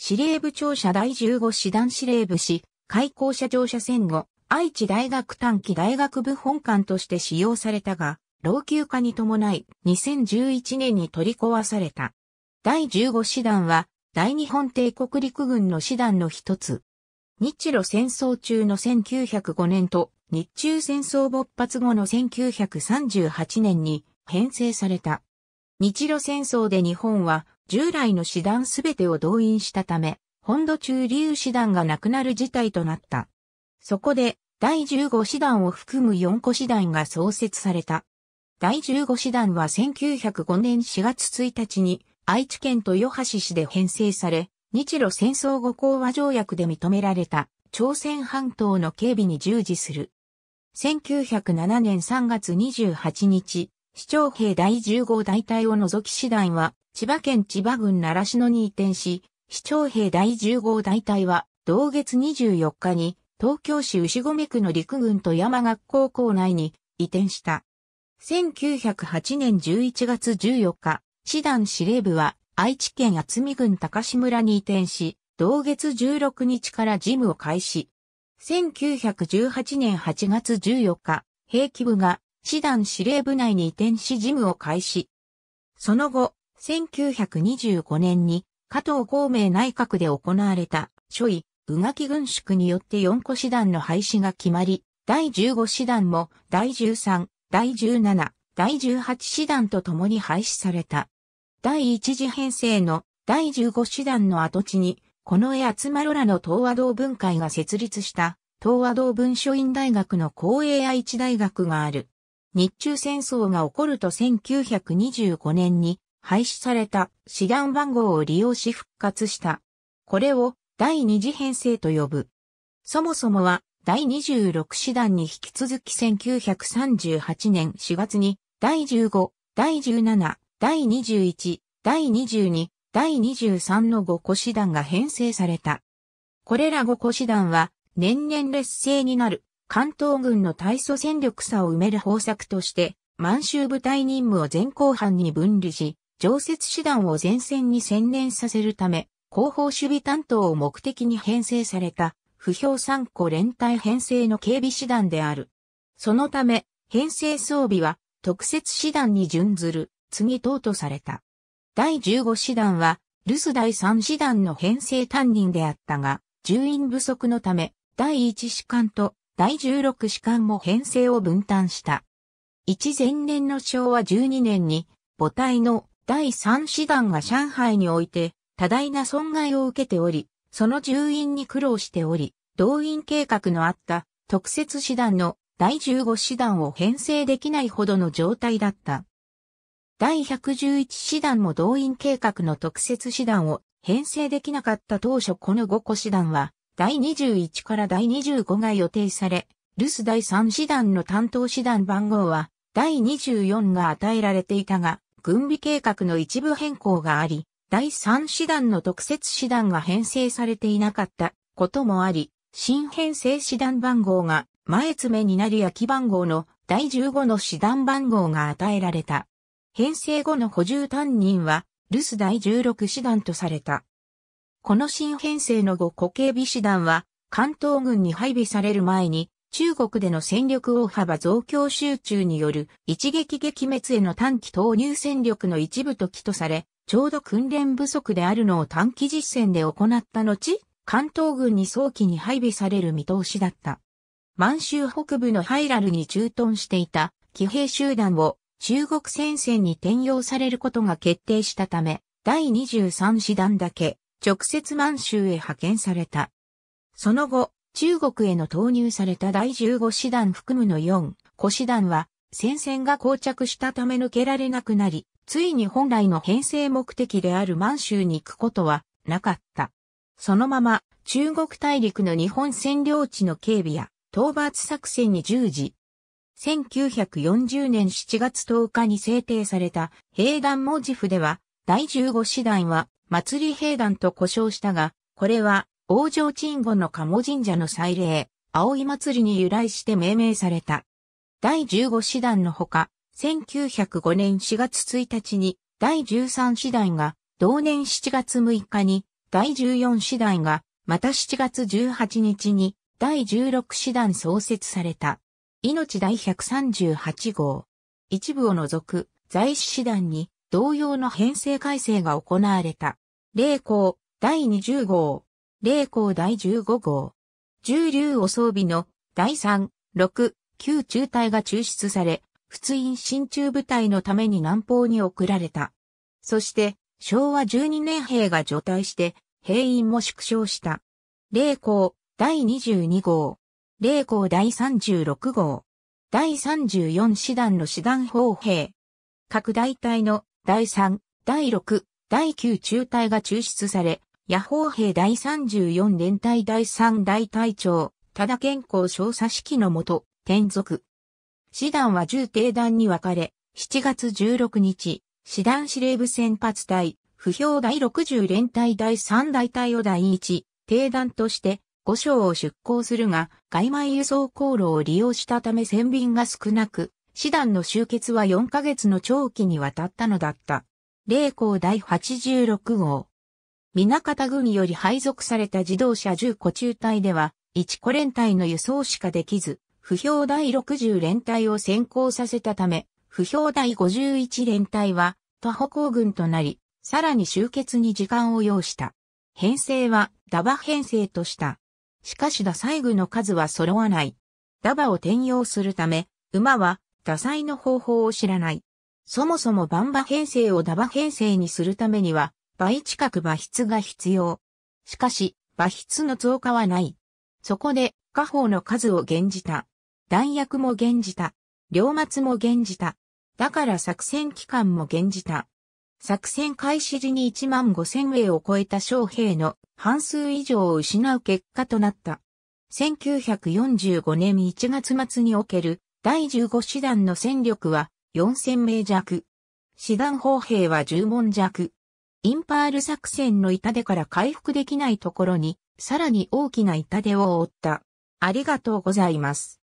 司令部庁舎第15師団司令部市、開校社長舎戦後、愛知大学短期大学部本館として使用されたが、老朽化に伴い2011年に取り壊された。第15師団は、大日本帝国陸軍の師団の一つ。日露戦争中の1905年と日中戦争勃発後の1938年に編成された。日露戦争で日本は従来の師団すべてを動員したため、本土中流師団がなくなる事態となった。そこで、第15師団を含む4個師団が創設された。第15師団は1905年4月1日に愛知県豊橋市で編成され、日露戦争後講和条約で認められた朝鮮半島の警備に従事する。1907年3月28日、市長兵第15大隊を除き師団は千葉県千葉郡習志野に移転し、市長兵第10号大隊は、同月24日に、東京市牛込区の陸軍と山学校校内に移転した。1908年11月14日、師団司令部は愛知県厚見郡高志村に移転し、同月16日から事務を開始。1918年8月14日、兵器部が師団司令部内に移転し事務を開始。その後、1925年に加藤孔明内閣で行われた諸位、宇垣軍縮によって4個師団の廃止が決まり、第15師団も第13、第17、第18師団と共に廃止された。第1次編成の第15師団の跡地に、この絵集まろらの東和道文会が設立した、東和道文書院大学の公営愛知大学がある。日中戦争が起こると1925年に、廃止された師団番号を利用し復活した。これを第二次編成と呼ぶ。そもそもは第26師団に引き続き1938年4月に第15、第17、第21、第22、第23の5個師団が編成された。これら5個師団は年々劣勢になる関東軍の大祖戦力差を埋める方策として満州部隊任務を前後半に分離し、常設師団を前線に専念させるため、後方守備担当を目的に編成された、不評参個連隊編成の警備師団である。そのため、編成装備は特設師団に準ずる、次等とされた。第15師団は、留守第3師団の編成担任であったが、重員不足のため、第1士官と第16士官も編成を分担した。一前年の昭和12年に、母体の第3師団が上海において多大な損害を受けており、その住院に苦労しており、動員計画のあった特設師団の第15師団を編成できないほどの状態だった。第111師団も動員計画の特設師団を編成できなかった当初この5個師団は第21から第25が予定され、留守第3師団の担当師団番号は第24が与えられていたが、軍備計画の一部変更があり、第3師団の特設師団が編成されていなかったこともあり、新編成師団番号が前詰めになり空き番号の第15の師団番号が与えられた。編成後の補充担任は、留守第16師団とされた。この新編成の後、固警備師団は、関東軍に配備される前に、中国での戦力大幅増強集中による一撃撃滅への短期投入戦力の一部と起とされ、ちょうど訓練不足であるのを短期実践で行った後、関東軍に早期に配備される見通しだった。満州北部のハイラルに駐屯していた騎兵集団を中国戦線に転用されることが決定したため、第23師団だけ直接満州へ派遣された。その後、中国への投入された第15師団含むの4、古師団は、戦線が膠着したため抜けられなくなり、ついに本来の編成目的である満州に行くことはなかった。そのまま中国大陸の日本占領地の警備や討伐作戦に従事。1940年7月10日に制定された兵団文字フでは第15師団は祭り兵団と呼称したが、これは王城鎮後の鴨神社の祭礼、葵祭りに由来して命名された。第15師団のほか、1905年4月1日に第13師団が、同年7月6日に第14師団が、また7月18日に第16師団創設された。命第138号。一部を除く在師師団に同様の編成改正が行われた。霊校第20号。霊光第15号。重流を装備の第3、6、9中隊が抽出され、仏印新中部隊のために南方に送られた。そして、昭和12年兵が除隊して、兵員も縮小した。霊光第22号。霊光第36号。第34師団の師団砲兵。各大隊の第3、第6、第9中隊が抽出され、野砲兵第34連隊第3大隊長、多田健康少佐指揮のもと、転属。師団は重定団に分かれ、7月16日、師団司令部先発隊、不評第60連隊第3大隊を第1、定団として5章を出港するが、外米輸送航路を利用したため船便が少なく、師団の集結は4ヶ月の長期にわたったのだった。霊光第86号。南方軍より配属された自動車10個中隊では、1個連隊の輸送しかできず、不評第60連隊を先行させたため、不評第51連隊は、徒歩行軍となり、さらに集結に時間を要した。編成は、ダバ編成とした。しかしダサイ具の数は揃わない。ダバを転用するため、馬は、ダサイの方法を知らない。そもそもバンバ編成をダバ編成にするためには、倍近く馬筆が必要。しかし、馬筆の増加はない。そこで、家宝の数を減じた。弾薬も減じた。両末も減じた。だから作戦期間も減じた。作戦開始時に1万5千名を超えた将兵の半数以上を失う結果となった。1945年1月末における第15師団の戦力は4000名弱。師団砲兵は10門弱。インパール作戦の痛手から回復できないところに、さらに大きな痛手を負った。ありがとうございます。